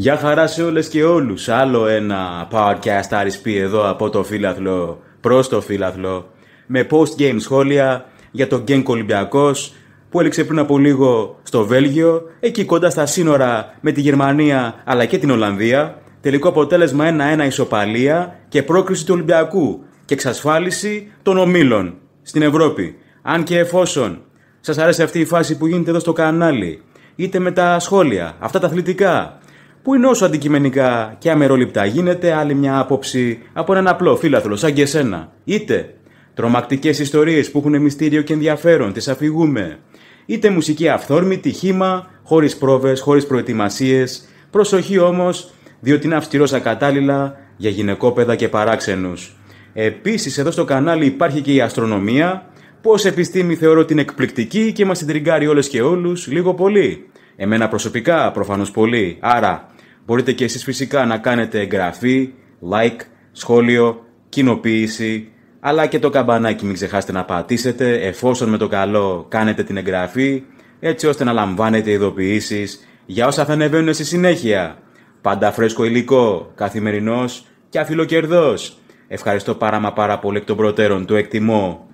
Γεια χαρά σε όλες και όλους. Άλλο ένα podcast RSP εδώ από το φίλαθλο προς το φίλαθλο με post-game σχόλια για τον Γκένκ Ολυμπιακός που έλεξε πριν από λίγο στο Βέλγιο εκεί κοντά στα σύνορα με τη Γερμανία αλλά και την Ολλανδία τελικό αποτέλεσμα 1-1 ισοπαλία και πρόκριση του Ολυμπιακού και εξασφάλιση των ομίλων στην Ευρώπη. Αν και εφόσον σας αρέσει αυτή η φάση που γίνεται εδώ στο κανάλι είτε με τα σχόλια, αυτά τα αθλητικά, που είναι όσο αντικειμενικά και αμερόληπτα γίνεται, άλλη μια άποψη από έναν απλό φίλαθρο σαν και εσένα. Είτε τρομακτικές ιστορίες που έχουν μυστήριο και ενδιαφέρον, τις αφηγούμε. Είτε μουσική αυθόρμητη, χήμα, χωρίς πρόβες, χωρίς προετοιμασίες. Προσοχή όμως, διότι είναι αυστηρός ακατάλληλα για γυναικόπαιδα και παράξενους. Επίσης εδώ στο κανάλι υπάρχει και η αστρονομία, που ως επιστήμη θεωρώ την εκπληκτική και μας συντριγκάρει όλες και όλους λίγο πολύ. Εμένα προσωπικά προφανώς πολύ, άρα Μπορείτε και εσείς φυσικά να κάνετε εγγραφή, like, σχόλιο, κοινοποίηση, αλλά και το καμπανάκι μην ξεχάσετε να πατήσετε εφόσον με το καλό κάνετε την εγγραφή, έτσι ώστε να λαμβάνετε ειδοποιήσεις για όσα θα ανεβαίνουν στη συνέχεια. Πάντα φρέσκο υλικό, καθημερινός και αφιλοκερδός. Ευχαριστώ πάρα μα πάρα πολύ εκ των προτέρων, το εκτιμώ.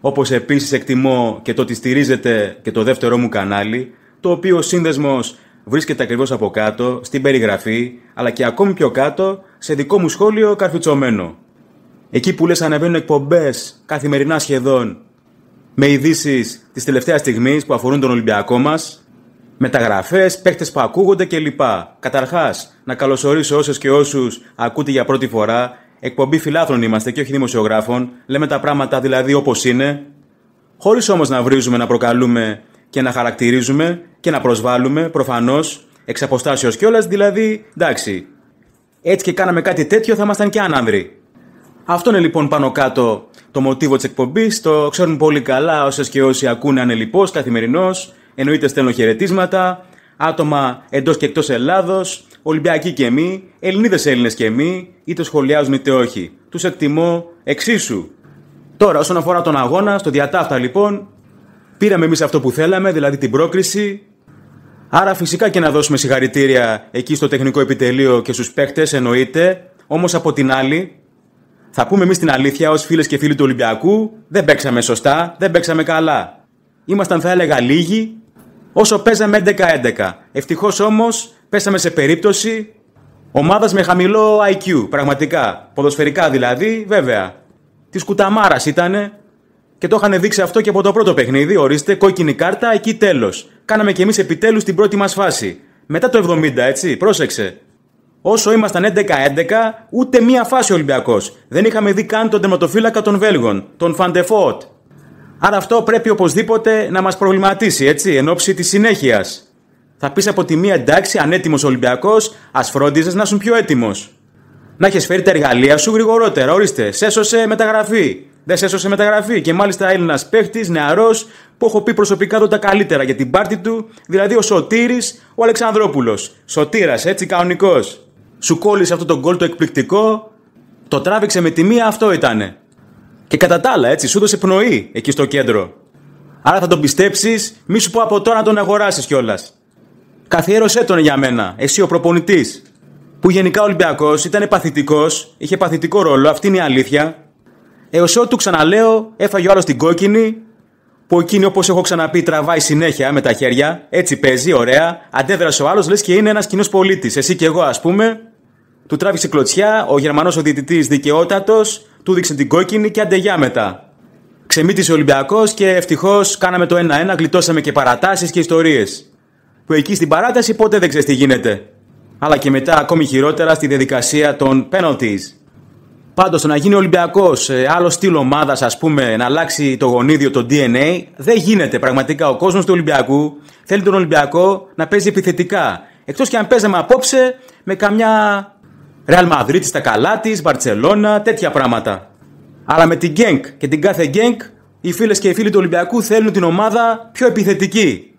Όπως επίσης εκτιμώ και το ότι στηρίζετε και το δεύτερό μου κανάλι, το οποίο σύνδεσμος βρίσκεται ακριβώς από κάτω, στην περιγραφή, αλλά και ακόμη πιο κάτω, σε δικό μου σχόλιο καρφιτσωμένο. Εκεί που λες ανεβαίνουν εκπομπές, καθημερινά σχεδόν, με ειδήσεις της τελευταίας στιγμής που αφορούν τον Ολυμπιακό μας, μεταγραφές, παίχτες που ακούγονται κλπ. Καταρχάς, να καλωσορίσω όσες και όσους ακούτε για πρώτη φορά, εκπομπή φιλάθρων είμαστε και όχι δημοσιογράφων, λέμε τα πράγματα δηλαδή όπως είναι, χωρίς όμως να βρίζουμε, να προκαλούμε και να χαρακτηρίζουμε, και να προσβάλλουμε προφανώς εξ αποστάσεως κιόλας. Δηλαδή, εντάξει, έτσι και κάναμε κάτι τέτοιο θα ήμασταν και άνανδροι. Αυτό είναι λοιπόν πάνω κάτω το μοτίβο της εκπομπής. Το ξέρουν πολύ καλά όσες και όσοι ακούνε ανελειπώς, καθημερινώς. Εννοείται στέλνω χαιρετίσματα. Άτομα εντός και εκτός Ελλάδος, Ολυμπιακοί και εμείς, Ελληνίδες Έλληνες και εμείς, είτε σχολιάζουν είτε όχι. Τους εκτιμώ εξίσου. Τώρα, όσον αφορά τον αγώνα, στο διατάφτα λοιπόν, πήραμε εμείς αυτό που θέλαμε, δηλαδή την πρόκριση, Άρα φυσικά και να δώσουμε συγχαρητήρια εκεί στο τεχνικό επιτελείο και στους παίχτες εννοείται. Όμως από την άλλη θα πούμε εμείς την αλήθεια ως φίλες και φίλοι του Ολυμπιακού δεν παίξαμε σωστά, δεν παίξαμε καλά. Ήμασταν θα έλεγα λίγοι όσο παίζαμε 11-11. Ευτυχώς όμως πέσαμε σε περίπτωση ομάδας με χαμηλό IQ πραγματικά. Ποδοσφαιρικά δηλαδή βέβαια. Της κουταμάρας ήτανε και το είχαν δείξει αυτό και από το πρώτο παιχνίδι. Ορίστε, κόκκινη κάρτα, εκεί τέλος. Κάναμε κι εμείς επιτέλους την πρώτη μας φάση. Μετά το 70, έτσι, πρόσεξε. Όσο ήμασταν 11-11, ούτε μία φάση Ολυμπιακός. Δεν είχαμε δει καν τον τερματοφύλακα των Βέλγων, τον Φαντεφότ. Άρα αυτό πρέπει οπωσδήποτε να μας προβληματίσει, έτσι, εν ώψη της συνέχειας. Θα πεις από τη μία εντάξει, ανέτοιμος Ολυμπιακός, ας φρόντιζες να σου πιο έτοιμος. Να έχεις φέρει τα εργαλεία σου γρηγορότερα, ορίστε, σέσωσε μεταγραφή. Δεν σε έσωσε μεταγραφή. Και μάλιστα Έλληνας παίχτης, νεαρός, που έχω πει προσωπικά του τα καλύτερα για την πάρτη του, δηλαδή ο Σωτήρης ο Αλεξανδρόπουλος. Σωτήρας, έτσι κανονικός. Σου κόλλησε αυτό το γκολ το εκπληκτικό, το τράβηξε με τη μία, αυτό ήταν. Και κατά τα άλλα, έτσι, σου έδωσε πνοή εκεί στο κέντρο. Άρα θα τον πιστέψεις, μη σου πω από τώρα να τον αγοράσεις κιόλας. Καθιέρωσέ τον για μένα, εσύ ο προπονητής. Που γενικά ο Ολυμπιακός ήταν παθητικός, είχε παθητικό ρόλο, αυτή είναι η αλήθεια. Έως ότου ξαναλέω, έφαγε ο άλλος την κόκκινη, που εκείνη όπως έχω ξαναπεί τραβάει συνέχεια με τα χέρια, έτσι παίζει, ωραία. Αντέδρασε ο άλλος, λες και είναι ένας κοινός πολίτης. Εσύ και εγώ, ας πούμε. Του τράβηξε κλωτσιά, ο Γερμανός ο διαιτητής δικαιότατος, του δείξε την κόκκινη και αντεγιά μετά. Ξεμίτησε ο Ολυμπιακός και ευτυχώς κάναμε το 1-1, γλιτώσαμε και παρατάσεις και ιστορίες. Που εκεί στην παράταση ποτέ δεν ξέρεις τι γίνεται. Αλλά και μετά ακόμη χειρότερα στη διαδικασία των penalties. Πάντως το να γίνει Ολυμπιακός, ε, άλλο στυλ ομάδας, ας πούμε, να αλλάξει το γονίδιο, το DNA, δεν γίνεται. Πραγματικά ο κόσμος του Ολυμπιακού θέλει τον Ολυμπιακό να παίζει επιθετικά. Εκτός και αν παίζαμε απόψε με καμιά Ρεάλ Μαδρίτη στα καλά της, Μπαρσελόνα, τέτοια πράγματα. Αλλά με την Γκένκ και την κάθε Γκένκ, οι φίλες και οι φίλοι του Ολυμπιακού θέλουν την ομάδα πιο επιθετική.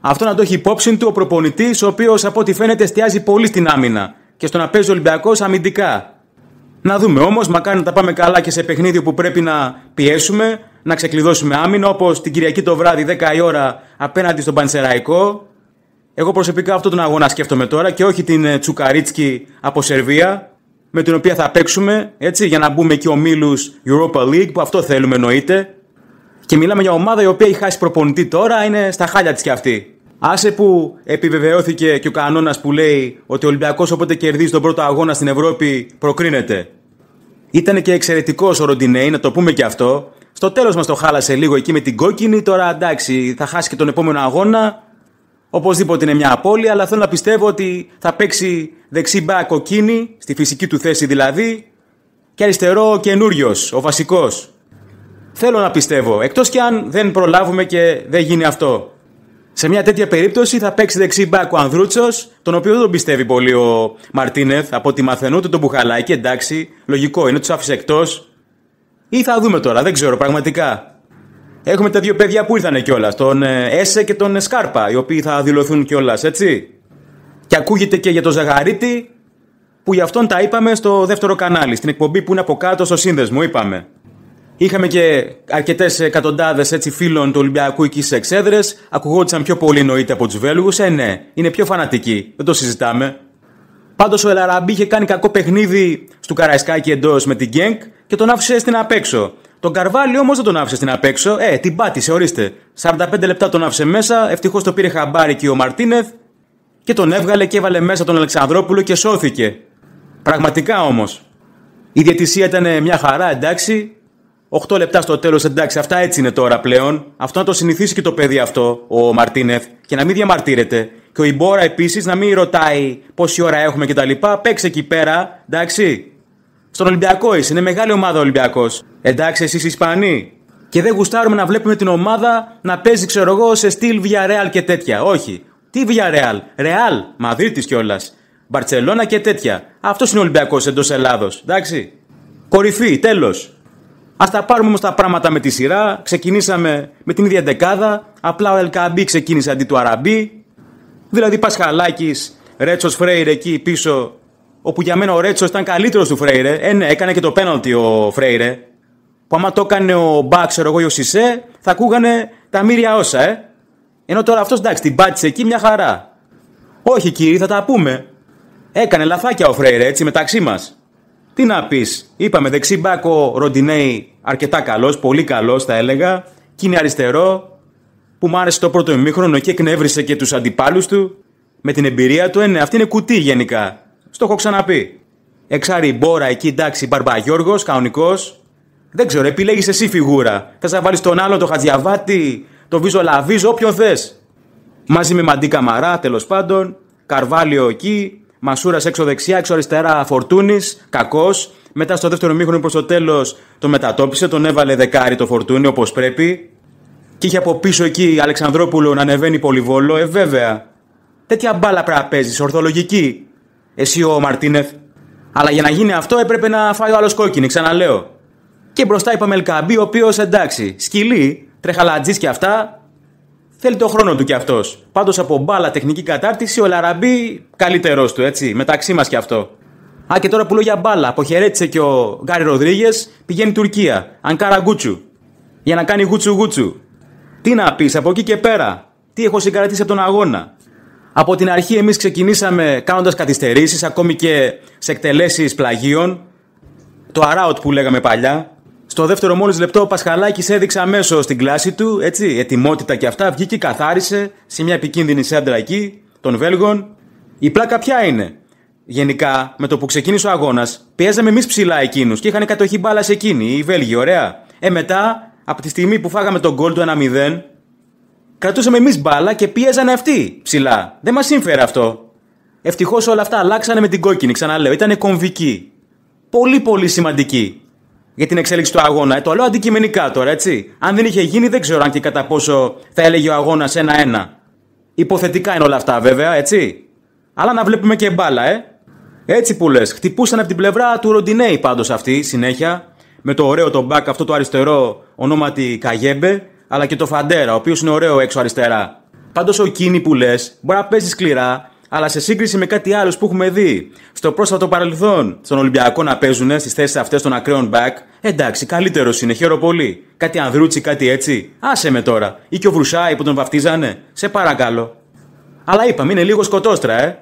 Αυτό να το έχει υπόψη του ο προπονητής, ο οποίος από ό,τι φαίνεται εστιάζει πολύ στην άμυνα και στο να παίζει ο Ολυμπιακός αμυντικά. Να δούμε όμως, μακάρι να τα πάμε καλά και σε παιχνίδι που πρέπει να πιέσουμε, να ξεκλειδώσουμε άμυνα, όπως την Κυριακή το βράδυ 10 η ώρα απέναντι στον Πανσεραϊκό. Εγώ προσωπικά αυτόν τον αγώνα σκέφτομαι τώρα και όχι την ε, Τσουκαρίτσκι από Σερβία, με την οποία θα παίξουμε, έτσι, για να μπούμε και μίλου Europa League, που αυτό θέλουμε εννοείται. Και μιλάμε για ομάδα η οποία έχει χάσει προπονητή τώρα, είναι στα χάλια της κι αυτή. Άσε που επιβεβαιώθηκε και ο κανόνας που λέει ότι ο Ολυμπιακός όποτε κερδίζει τον πρώτο αγώνα στην Ευρώπη προκρίνεται. Ήταν και εξαιρετικός ο Ροντινέη, να το πούμε και αυτό. Στο τέλος μας το χάλασε λίγο εκεί με την κόκκινη. Τώρα εντάξει, θα χάσει και τον επόμενο αγώνα. Οπωσδήποτε είναι μια απώλεια, αλλά θέλω να πιστεύω ότι θα παίξει δεξί μπά Κοκκίνη, στη φυσική του θέση δηλαδή, και αριστερό ο καινούριος, ο βασικός. Θέλω να πιστεύω, εκτός και αν δεν προλάβουμε και δεν γίνει αυτό. Σε μια τέτοια περίπτωση θα παίξει δεξί μπακ ο Ανδρούτσος, τον οποίο δεν τον πιστεύει πολύ ο Μαρτίνεθ από ότι μαθαίνω του τον Μπουχαλάκη. Εντάξει, λογικό είναι, τους άφησε εκτός. Ή θα δούμε τώρα, δεν ξέρω πραγματικά. Έχουμε τα δύο παιδιά που ήρθαν κιόλας, τον ε, Έσε και τον ε, Σκάρπα, οι οποίοι θα δηλωθούν κιόλας, έτσι. Και ακούγεται και για τον Ζαγαρίτη, που γι' αυτόν τα είπαμε στο δεύτερο κανάλι, στην εκπομπή που είναι από κάτω στο σύνδεσμο, είπαμε. Είχαμε και αρκετές εκατοντάδες έτσι φίλων του Ολυμπιακού εκεί σε εξέδρες. Ακουγόντουσαν πιο πολύ εννοείται από τους Βέλγους. Ε, ναι, είναι πιο φανατικοί. Δεν το συζητάμε. Πάντως ο Ελαραμπή είχε κάνει κακό παιχνίδι στο Καραϊσκάκι εντός με την Γκένκ και τον άφησε στην απέξω. Τον Καρβάλι όμως δεν τον άφησε στην απέξω. Ε, την πάτησε, ορίστε. 45 λεπτά τον άφησε μέσα. Ευτυχώς το πήρε χαμπάρι και ο Μαρτίνεθ και τον έβγαλε και έβαλε μέσα τον Αλεξανδρόπουλο και σώθηκε. Πραγματικά όμως. Η διατησία ήταν μια χαρά, εντάξει. 8 λεπτά στο τέλος, εντάξει, αυτά έτσι είναι τώρα πλέον. Αυτό να το συνηθίσει και το παιδί αυτό, ο Μαρτίνεθ, και να μην διαμαρτύρεται. Και ο Ιμπόρα επίσης να μην ρωτάει πόση ώρα έχουμε κτλ. Παίξε εκεί πέρα, εντάξει. Στον Ολυμπιακό είσαι, είναι μεγάλη ομάδα ο Ολυμπιακός. Εντάξει, εσείς Ισπανοί. Και δεν γουστάρουμε να βλέπουμε την ομάδα να παίζει, ξέρω εγώ, σε στυλ Villarreal και τέτοια. Όχι. Τι Villarreal, Ρεάλ, Μαδρίτη κιόλα. Μπαρσελόνα και τέτοια. Αυτός είναι ο Ολυμπιακός εντός Ελλάδος, εντάξει. Κορυφή, τέλος. Ας τα πάρουμε όμως τα πράγματα με τη σειρά. Ξεκινήσαμε με την ίδια δεκάδα. Απλά ο Ελκαμπή ξεκίνησε αντί του Αραμπή. Δηλαδή Πασχαλάκη, Ρέτσος Φρέιρε εκεί πίσω. Όπου για μένα ο Ρέτσος ήταν καλύτερος του Φρέιρε. Ε, ναι, έκανε και το πέναλτι ο Φρέιρε. Που άμα το έκανε ο Μπα, ξέρω εγώ, ή ο Σισε, θα ακούγανε τα μύρια όσα, ε. Ενώ τώρα αυτός εντάξει, την πάτησε εκεί μια χαρά. Όχι κύριε, θα τα πούμε. Έκανε λαθάκια ο Φρέιρε, έτσι μεταξύ μας. Τι να πεις, είπαμε δεξί μπάκο Ροντινέη αρκετά καλός, πολύ καλός θα έλεγα. Και είναι αριστερό που μου άρεσε το πρώτο ημίχρονο και εκνεύρισε και τους αντιπάλους του. Με την εμπειρία του, ε, ναι, αυτή είναι κουτί γενικά. Στο έχω ξαναπεί. Εξάρι μπόρα εκεί, εντάξει, μπαρμπαγιόργο, κανονικός. Δεν ξέρω, επιλέγεις εσύ φιγούρα. Θα σα βάλεις τον άλλο, το χατζιαβάτη, το βίζο λαβίζο, όποιον θες. Μαζί με μαντί καμαρά, τέλος πάντων. Καρβάλιο εκεί, Μασούρας έξω δεξιά, έξω αριστερά Φορτούνης, κακός. Μετά στο δεύτερο μήχρονο προς το τέλος τον μετατόπισε, τον έβαλε δεκάρι το Φορτούνη όπως πρέπει. Και είχε από πίσω εκεί Αλεξανδρόπουλο να ανεβαίνει πολυβόλο. Ε, βέβαια. Τέτοια μπάλα πρέπει να παίζεις, ορθολογική. Εσύ ο Μαρτίνεθ. Αλλά για να γίνει αυτό έπρεπε να φάει ο άλλος κόκκινη, ξαναλέω. Και μπροστά είπαμε Ελκαμπή, ο οποίος εντάξει, σκυλί, τρεχαλατζή και αυτά, Θέλει τον χρόνος του κι αυτός. Πάντως από μπάλα, τεχνική κατάρτιση, ο Λαραμπή καλύτερό του, έτσι. Μεταξύ μας κι αυτό. Α, και τώρα που λέω για μπάλα, αποχαιρέτησε και ο Γκάρι Ροδρίγες, πηγαίνει Τουρκία. Ανκάρα Γκούτσου. Για να κάνει γκούτσου γκούτσου. Τι να πεις από εκεί και πέρα. Τι έχω συγκρατήσει από τον αγώνα. Από την αρχή εμείς ξεκινήσαμε κάνοντας καθυστερήσεις, ακόμη και σε εκτελέσεις πλαγίων. Το αράουτ που λέγαμε παλιά, στο δεύτερο μόλις λεπτό ο Πασχαλάκης έδειξε αμέσως την κλάση του, έτσι, ετοιμότητα και αυτά. Βγήκε, καθάρισε σε μια επικίνδυνη σέντρα εκεί των Βέλγων. Η πλάκα ποια είναι. Γενικά, με το που ξεκίνησε ο αγώνας, πιέζαμε εμείς ψηλά εκείνους και είχαν κατοχή μπάλα σε εκείνη οι Βέλγοι, ωραία. Ε, μετά, από τη στιγμή που φάγαμε τον κόλ του 1-0, κρατούσαμε εμείς μπάλα και πίεζανε αυτοί ψηλά. Δεν μας σύμφερε αυτό. Ευτυχώς όλα αυτά αλλάξανε με την κόκκινη, ξαναλέω. Ήταν κομβική. Πολύ πολύ σημαντική για την εξέλιξη του αγώνα. Ε, το λέω αντικειμενικά τώρα, έτσι. Αν δεν είχε γίνει, δεν ξέρω αν και κατά πόσο θα έλεγε ο αγώνας ένα-ένα. Υποθετικά είναι όλα αυτά, βέβαια, έτσι. Αλλά να βλέπουμε και μπάλα, ε. Έτσι που λες. Χτυπούσαν από την πλευρά του Ροντινέη πάντως αυτή συνέχεια. Με το ωραίο τον μπακ αυτό το αριστερό ονόματι Καγέμπε. Αλλά και το Φαντέρα, ο οποίος είναι ωραίο έξω αριστερά. Πάντως ο Κίνη που λες μπορεί να παίζει σκληρά αλλά σε σύγκριση με κάτι άλλο που έχουμε δει στο πρόσφατο παρελθόν, στον Ολυμπιακό να παίζουν στις θέσεις αυτές των ακραίων back, εντάξει, καλύτερος είναι, χαίρο πολύ. Κάτι ανδρούτσι, κάτι έτσι. Άσε με τώρα. Ή και ο Βρουσάη που τον βαφτίζανε. Σε παρακαλώ. Αλλά είπαμε, είναι λίγο σκοτόστρα, ε.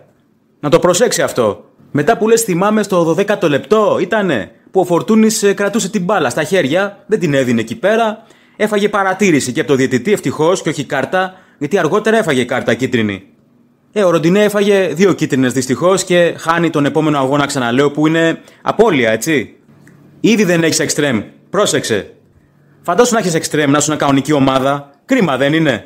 Να το προσέξει αυτό. Μετά που λες, θυμάμαι στο 12ο λεπτό ήτανε που ο Φορτούνης ε, κρατούσε την μπάλα στα χέρια, δεν την έδινε εκεί πέρα. Έφαγε παρατήρηση και από το διαιτητή ευτυχώς και όχι κάρτα, γιατί αργότερα έφαγε κάρτα κίτρινη. Ε, ο Ροντινέ έφαγε δύο κίτρινες δυστυχώς και χάνει τον επόμενο αγώνα, ξαναλέω, που είναι απώλεια, έτσι. Ήδη δεν έχεις εξτρέμ. Πρόσεξε. Φαντάσου να έχεις εξτρέμ, να σου είναι κανονική ομάδα. Κρίμα, δεν είναι.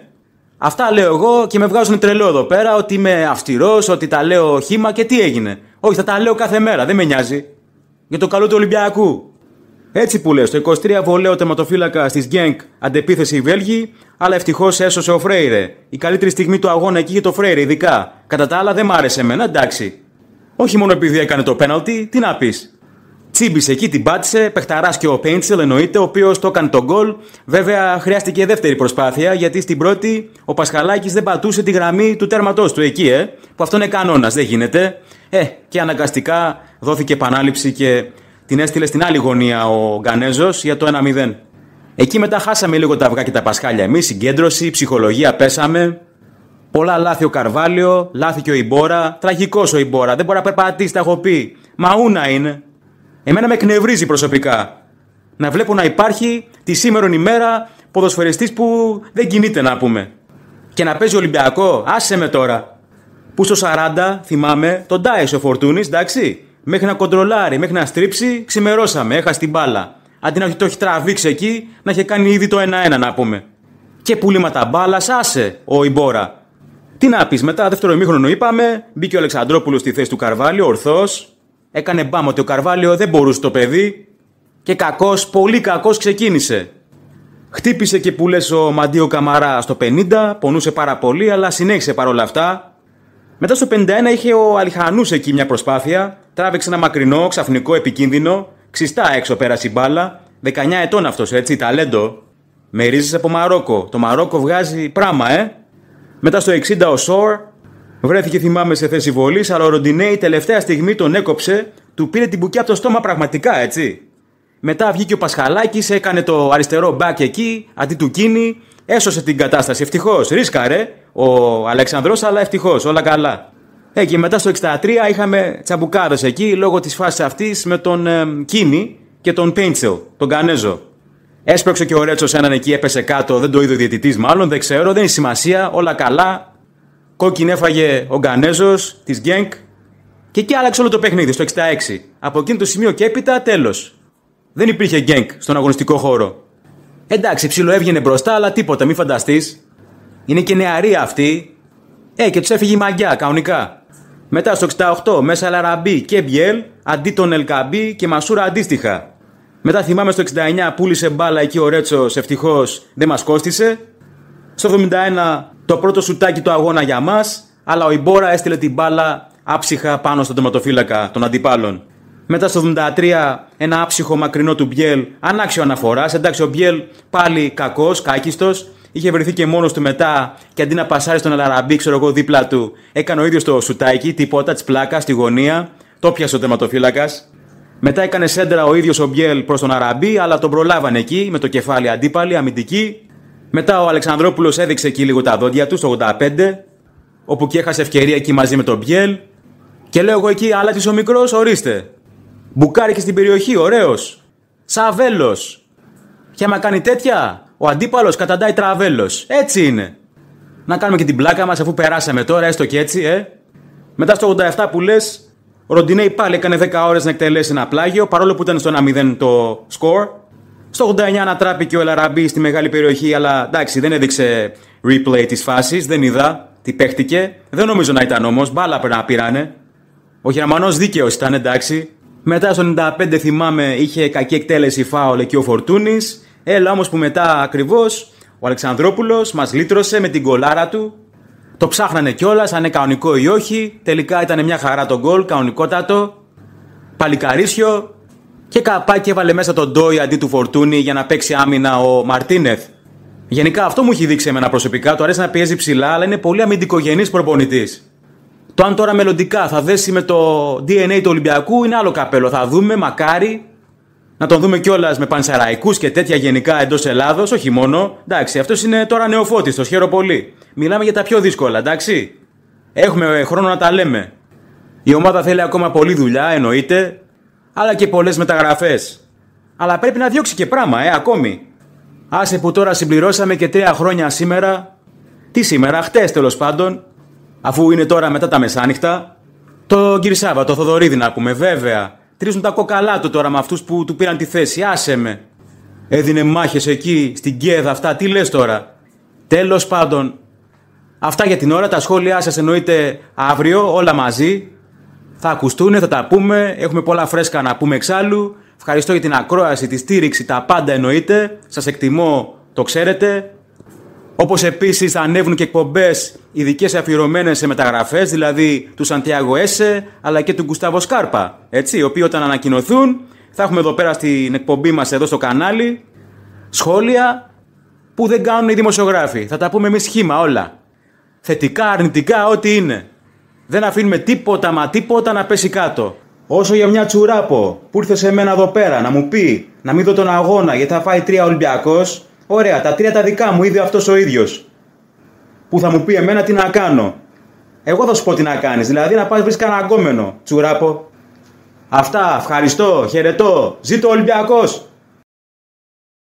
Αυτά λέω εγώ και με βγάζουν τρελό εδώ πέρα ότι είμαι αυστηρός, ότι τα λέω χήμα και τι έγινε. Όχι, θα τα λέω κάθε μέρα, δεν με νοιάζει. Για το καλό του Ολυμπιακού. Έτσι που λε, το 23 βολέο τεματοφύλακα τη Γκένκ αντεπίθεση οι Βέλγοι, αλλά ευτυχώς έσωσε ο Φρέιρε. Η καλύτερη στιγμή του αγώνα εκεί για το Φρέιρε, ειδικά. Κατά τα άλλα δεν μ' άρεσε εμένα, εντάξει. Όχι μόνο επειδή έκανε το πέναλτι, τι να πεις. Τσίμπησε εκεί, την πάτησε, παιχταράς και ο Πέιντσελ εννοείται, ο οποίος το έκανε τον γκολ. Βέβαια χρειάστηκε δεύτερη προσπάθεια, γιατί στην πρώτη ο Πασχαλάκης δεν πατούσε τη γραμμή του τέρματός του εκεί, ε, που αυτό είναι κανόνας, δεν γίνεται. Ε, και αναγκαστικά δόθηκε επανάληψη και την έστειλε στην άλλη γωνία ο Γκανέζος για το 1-0. Εκεί μετά χάσαμε λίγο τα αυγά και τα πασχάλια. Εμείς συγκέντρωση, ψυχολογία πέσαμε. Πολλά λάθη ο Καρβάλιο, λάθη και ο Ιμπόρα. Τραγικός ο Ιμπόρα, δεν μπορεί να περπατήσει, τα έχω πει. Μαούνα είναι. Εμένα με εκνευρίζει προσωπικά. Να βλέπω να υπάρχει τη σήμερον ημέρα ποδοσφαιριστής που δεν κινείται, να πούμε. Και να παίζει Ολυμπιακό, άσε με τώρα. Που στο 40, θυμάμαι, τον Τάισο ο Φορτούνης, εντάξει. Μέχρι να κοντρολάρει, μέχρι να στρίψει, ξημερώσαμε. Έχασε την μπάλα. Αντί να το έχει τραβήξει εκεί, να είχε κάνει ήδη το 1-1 να πούμε. Και πουλήματα μπάλα, άσε ο Ιμπόρα. Τι να πεις, μετά δεύτερο ημίχρονο είπαμε, μπήκε ο Αλεξανδρόπουλος στη θέση του Καρβάλιο, ορθώς. Έκανε μπάμα ότι ο Καρβάλιο δεν μπορούσε το παιδί. Και κακός, πολύ κακός ξεκίνησε. Χτύπησε και που λες ο Μαντίο Καμαρά στο 50, πονούσε πάρα πολύ, αλλά συνέχισε παρόλα αυτά. Μετά στο 51 είχε ο Αλιχανούς εκεί μια προσπάθεια. Τράβηξε ένα μακρινό, ξαφνικό, επικίνδυνο. Ξιστά έξω πέρασε η μπάλα. 19 ετών αυτός, έτσι, ταλέντο. Με ρίζες από Μαρόκο. Το Μαρόκο βγάζει πράμα, ε. Μετά στο 60 ο Σόρ βρέθηκε, θυμάμαι, σε θέση βολής, αλλά ο Ροντινέη η τελευταία στιγμή τον έκοψε, του πήρε την μπουκιά από το στόμα πραγματικά, έτσι. Μετά βγήκε ο Πασχαλάκης, έκανε το αριστερό μπακ εκεί, αντί του κίνη, έσωσε την κατάσταση. Ευτυχώς, ρίσκαρε ο Αλεξανδρός, αλλά ευτυχώς, όλα καλά. Ε, και μετά στο 63 είχαμε τσαμπουκάδε εκεί λόγω της φάσης αυτής με τον ε, Κίνη και τον Πέντσελ τον Κανέζο. Έσπρωξε και ο Ρέτσος έναν εκεί, έπεσε κάτω, δεν το είδε ο διαιτητής μάλλον, δεν ξέρω, δεν έχει σημασία, όλα καλά. Κόκκινε έφαγε ο Γκανέζος της Γκένκ. Και εκεί άλλαξε όλο το παιχνίδι στο 66. Από εκείνο το σημείο και έπειτα τέλος. Δεν υπήρχε Γκένκ στον αγωνιστικό χώρο. Εντάξει, ψιλο έβγαινε μπροστά, αλλά τίποτα, μην φανταστείς. Είναι και νεαροί αυτοί. Ε, και τους έφυγε η μαγιά, κανονικά. Μετά στο 68, μέσα Λαραμπή και Μπιέλ, αντί τον Ελκαμπή και Μασούρα αντίστοιχα. Μετά θυμάμαι στο 69 πούλησε μπάλα εκεί ο Ρέτσος, ευτυχώς δεν μας κόστησε. Στο 71 το πρώτο σουτάκι του αγώνα για μας, αλλά ο Ιμπόρα έστειλε την μπάλα άψυχα πάνω στον τερματοφύλακα των αντιπάλων. Μετά στο 73 ένα άψυχο μακρινό του Μπιέλ, ανάξιο αναφοράς. Εντάξει, ο Μπιέλ πάλι κακός, κάκιστος, είχε βρεθεί και μόνος του μετά και αντί να πασάρει στον Αλαραμπή, ξέρω εγώ, δίπλα του, έκανε ο ίδιος το σουτάκι, τίποτα, της πλάκας, στη γωνία. Το πιάσε ο τερματοφύλακας. Μετά έκανε σέντρα ο ίδιος ο Μπιέλ προς τον Αραμπί, αλλά τον προλάβανε εκεί με το κεφάλι αντίπαλοι, αμυντική. Μετά ο Αλεξανδρόπουλος έδειξε εκεί λίγο τα δόντια του στο 85, όπου και έχασε ευκαιρία εκεί μαζί με τον Μπιέλ. Και λέω εγώ εκεί, αλλά της ο μικρός, ορίστε. Μπουκάρει και στην περιοχή, ωραίος. Σαβέλος. Και άμα κάνει τέτοια, ο αντίπαλος καταντάει τραβέλος. Έτσι είναι. Να κάνουμε και την πλάκα μας αφού περάσαμε τώρα, έστω και έτσι, ε. Μετά στο 87 που λες, ο Ροντινέη πάλι έκανε 10 ώρες να εκτελέσει ένα πλάγιο, παρόλο που ήταν στο 1-0 το score. Στο 89 ανατράπηκε ο Ελαραμπή στη μεγάλη περιοχή, αλλά εντάξει, δεν έδειξε replay της φάσης, δεν είδα τι παίχτηκε. Δεν νομίζω να ήταν όμως, μπάλα πρέπει να πήρανε. Ο Γερμανός δίκαιος ήταν, εντάξει. Μετά στο 95 θυμάμαι είχε κακή εκτέλεση φάουλ και ο Φορτούνης. Έλα όμως που μετά ακριβώς ο Αλεξανδρόπουλος μας λύτρωσε με την κολάρα του. Το ψάχνανε κιόλας αν είναι κανονικό ή όχι. Τελικά ήταν μια χαρά το γκολ, κανονικότατο. Παλικαρίσιο. Και καπάκι έβαλε μέσα τον Ντόι αντί του Φορτούνη για να παίξει άμυνα ο Μαρτίνεθ. Γενικά αυτό μου έχει δείξει εμένα προσωπικά. Το αρέσει να πιέζει ψηλά, αλλά είναι πολύ αμυντικογενής προπονητής. Το αν τώρα μελλοντικά θα δέσει με το DNA του Ολυμπιακού είναι άλλο καπέλο. Θα δούμε, μακάρι, να τον δούμε κιόλας με πανσαραϊκού και τέτοια γενικά εντός Ελλάδος, όχι μόνο. Εντάξει, αυτός είναι τώρα νεοφώτης, το χαίρομαι πολύ. Μιλάμε για τα πιο δύσκολα, εντάξει. Έχουμε ε, χρόνο να τα λέμε. Η ομάδα θέλει ακόμα πολλή δουλειά, εννοείται, αλλά και πολλές μεταγραφές. Αλλά πρέπει να διώξει και πράγμα, ε, ακόμη. Άσε που τώρα συμπληρώσαμε και τρία χρόνια σήμερα. Τι σήμερα, χτες τέλος πάντων, αφού είναι τώρα μετά τα μεσάνυχτα. Το Κυρσάβα, το Θοδωρίδη να πούμε, βέβαια. Τρίζουν τα κοκαλά του τώρα με αυτούς που του πήραν τη θέση. Άσε με. Έδινε μάχες εκεί, στην Κέδα, αυτά. Τι λες τώρα. Τέλος πάντων, αυτά για την ώρα. Τα σχόλιά σας εννοείται αύριο, όλα μαζί. Θα ακουστούν, θα τα πούμε. Έχουμε πολλά φρέσκα να πούμε εξάλλου. Ευχαριστώ για την ακρόαση, τη στήριξη, τα πάντα εννοείται. Σας εκτιμώ, το ξέρετε. Όπως επίσης θα ανέβουν και εκπομπές ειδικές αφιερωμένες σε μεταγραφές, δηλαδή του Σαντιάγο Έσε αλλά και του Γκουστάβο Σκάρπα. Έτσι, οι οποίοι όταν ανακοινωθούν θα έχουμε εδώ πέρα στην εκπομπή μας εδώ στο κανάλι σχόλια που δεν κάνουν οι δημοσιογράφοι. Θα τα πούμε εμείς σχήμα όλα. Θετικά, αρνητικά, ό,τι είναι. Δεν αφήνουμε τίποτα μα τίποτα να πέσει κάτω. Όσο για μια τσουράπο που ήρθε σε μένα εδώ πέρα να μου πει να μην δω τον αγώνα γιατί θα φάει τρία Ολυμπιακός Ωραία, τα τρία τα δικά μου, είδε αυτός ο ίδιος. Που θα μου πει εμένα τι να κάνω. Εγώ θα σου πω τι να κάνεις. Δηλαδή να πας βρεις κανένα αγκόμενο, τσουράπο. Αυτά, ευχαριστώ, χαιρετώ. Ζήτω ο